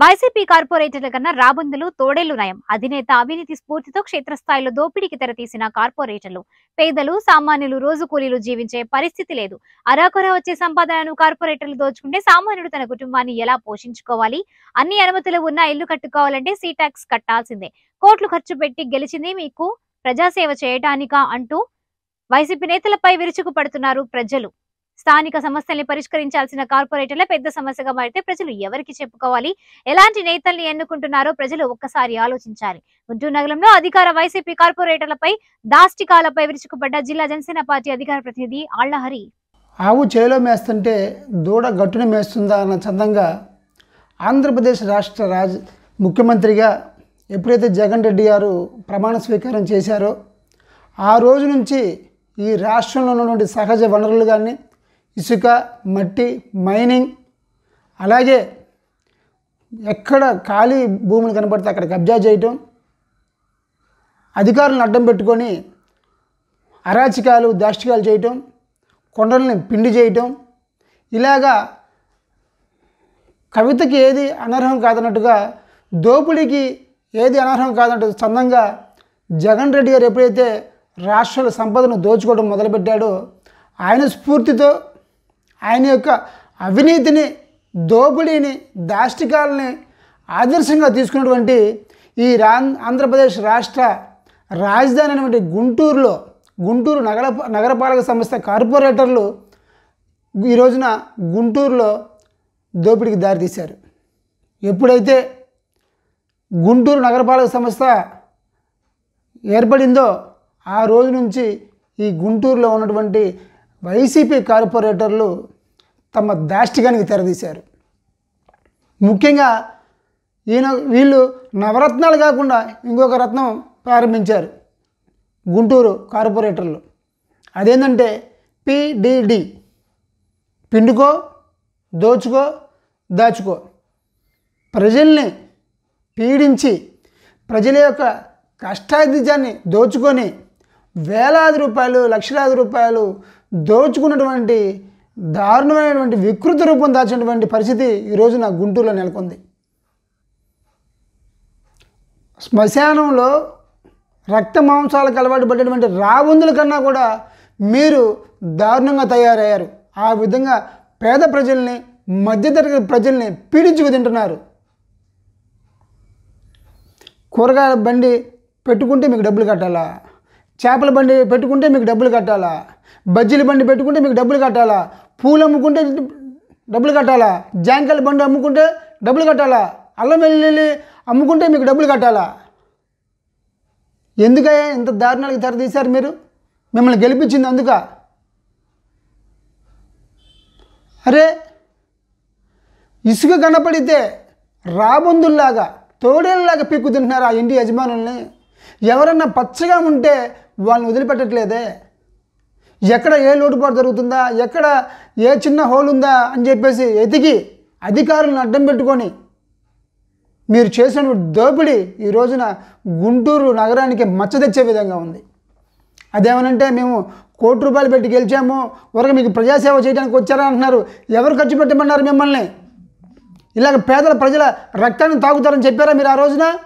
YCP కార్పొరేటర్ల కన్నా రాబందులు తోడేళ్లు నయం అధినేత అవినీతి స్ఫూర్తితో క్షేత్రస్థాయిలో దోపిడీకి తెరతీసిన కార్పొరేటర్లు పేదలు సామాన్యులు రోజు కూలీలు జీవించే పరిస్థితి లేదు అరాకొర వచ్చే సంపాదనను కార్పొరేటర్లు దోచుకుంటే సామాన్యుడు తన కుటుంబాన్ని ఎలా పోషించుకోవాలి అన్ని అనుమతులు ఉన్నా ఇల్లు కట్టుకోవాలంటే సీ ట్యాక్స్ కట్టాల్సిందే కోట్లు ఖర్చు పెట్టి గెలిచింది మీకు ప్రజాసేవ చేయటానికా అంటూ వైసీపీ నేతలపై విరుచుకు పడుతున్నారు ప్రజలు స్థానిక సమస్యల్ని పరిష్కరించాల్సిన కార్పొరేటర్ల పెద్ద సమస్యగా మారితే ప్రజలు ఎవరికి చెప్పుకోవాలి ఎలాంటి నేతల్ని ఎన్నుకుంటున్నారో ప్రజలు ఒక్కసారి ఆలోచించాలి గుంటూరు నగరంలో అధికార వైసీపీ కార్పొరేటర్లపై దాష్టికాలపై విరుచుకుపడ్డ జిల్లా జనసేన పార్టీ అధికార ప్రతినిధి ఆళ్లహరి ఆవు చేలో మేస్తుంటే దూడ గట్టున మేస్తుందా అన్న చందంగా ఆంధ్రప్రదేశ్ రాష్ట్ర రాజ ముఖ్యమంత్రిగా ఎప్పుడైతే జగన్ రెడ్డి గారు ప్రమాణ స్వీకారం చేశారో ఆ రోజు నుంచి ఈ రాష్ట్రంలో ఉన్నటువంటి సహజ వనరులు కానీ ఇసుక మట్టి మైనింగ్ అలాగే ఎక్కడ ఖాళీ భూములు కనబడితే అక్కడ కబ్జా చేయటం అధికారులను అడ్డం పెట్టుకొని అరాచకాలు దాష్టికాలు చేయటం కొండల్ని పిండి చేయటం ఇలాగా కవితకి ఏది అనర్హం కాదన్నట్టుగా దోపిడీకి ఏది అనర్హం కాదన్నట్టు చందంగా జగన్ రెడ్డి గారు ఎప్పుడైతే రాష్ట్రాల సంపదను దోచుకోవడం మొదలుపెట్టాడో ఆయన స్ఫూర్తితో ఆయన యొక్క అవినీతిని దోపిడీని దాష్టికాలని ఆదర్శంగా తీసుకున్నటువంటి ఈ రా ఆంధ్రప్రదేశ్ రాష్ట్ర రాజధాని అనేటువంటి గుంటూరులో గుంటూరు నగర నగరపాలక సంస్థ కార్పొరేటర్లు ఈ రోజున గుంటూరులో దోపిడీకి దారితీశారు ఎప్పుడైతే గుంటూరు నగరపాలక సంస్థ ఏర్పడిందో ఆ రోజు నుంచి ఈ గుంటూరులో ఉన్నటువంటి వైసీపీ కార్పొరేటర్లు తమ దాష్టికానికి తెరదీశారు ముఖ్యంగా ఈయన వీళ్ళు నవరత్నాలు కాకుండా ఇంకొక రత్నం ప్రారంభించారు గుంటూరు కార్పొరేటర్లు అదేంటంటే పిడిడి పిండుకో దోచుకో దాచుకో ప్రజల్ని పీడించి ప్రజల యొక్క కష్టాధిజాన్ని దోచుకొని వేలాది రూపాయలు లక్షలాది రూపాయలు దోచుకున్నటువంటి దారుణమైనటువంటి వికృత రూపం దాచినటువంటి పరిస్థితి ఈరోజు నా గుంటూరులో నెలకొంది శ్మశానంలో రక్త మాంసాలకు అలవాటు పడ్డటువంటి రాబందుల కన్నా కూడా మీరు దారుణంగా తయారయ్యారు ఆ విధంగా పేద ప్రజల్ని మధ్యతరగతి ప్రజల్ని పీడించుకు తింటున్నారు కూరగాయల బండి పెట్టుకుంటే మీకు డబ్బులు కట్టాలా చేపల బండి పెట్టుకుంటే మీకు డబ్బులు కట్టాలా బజ్జీల బండి పెట్టుకుంటే మీకు డబ్బులు కట్టాలా పూలు అమ్ముకుంటే డబ్బులు కట్టాలా జాంకాయల బండి అమ్ముకుంటే డబ్బులు కట్టాలా అల్లం వెళ్ళి అమ్ముకుంటే మీకు డబ్బులు కట్టాలా ఎందుకయ్యా ఇంత దారుణాలకు ధర తీశారు మీరు మిమ్మల్ని గెలిపించింది అందుక అరే ఇసుక కనపడితే రాబందుల్లాగా తోడేళ్ళలాగా పీక్కు తింటున్నారు ఆ ఇంటి యజమానుల్ని ఎవరన్నా పచ్చగా ఉంటే వాళ్ళని వదిలిపెట్టట్లేదే ఎక్కడ ఏ లోటుపాటు జరుగుతుందా ఎక్కడ ఏ చిన్న హోల్ ఉందా అని చెప్పేసి ఎతికి అధికారులను అడ్డం పెట్టుకొని మీరు చేసిన దోపిడీ ఈ రోజున గుంటూరు నగరానికి మచ్చ తెచ్చే విధంగా ఉంది అదేమనంటే మేము కోటి రూపాయలు పెట్టి గెలిచాము వరకు మీకు ప్రజాసేవ చేయడానికి వచ్చారా అంటున్నారు ఎవరు ఖర్చు పెట్టమన్నారు మిమ్మల్ని ఇలాగ పేదల ప్రజల రక్తాన్ని తాగుతారని చెప్పారా మీరు ఆ రోజున